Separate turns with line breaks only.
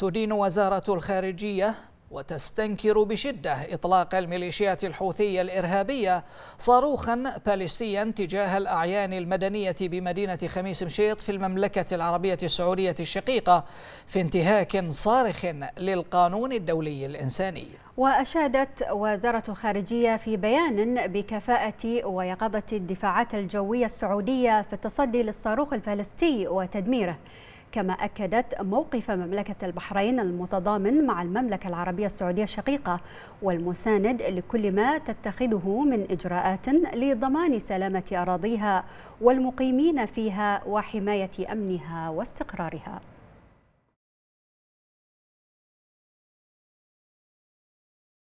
تدين وزارة الخارجية وتستنكر بشدة إطلاق الميليشيات
الحوثية الإرهابية صاروخا باليستيا تجاه الأعيان المدنية بمدينة خميس مشيط في المملكة العربية السعودية الشقيقة في انتهاك صارخ للقانون الدولي الإنساني
وأشادت وزارة الخارجية في بيان بكفاءة ويقظة الدفاعات الجوية السعودية في التصدي للصاروخ البالستي وتدميره كما أكدت موقف مملكة البحرين المتضامن مع المملكة العربية السعودية الشقيقة والمساند لكل ما تتخذه من إجراءات لضمان سلامة أراضيها والمقيمين فيها وحماية أمنها واستقرارها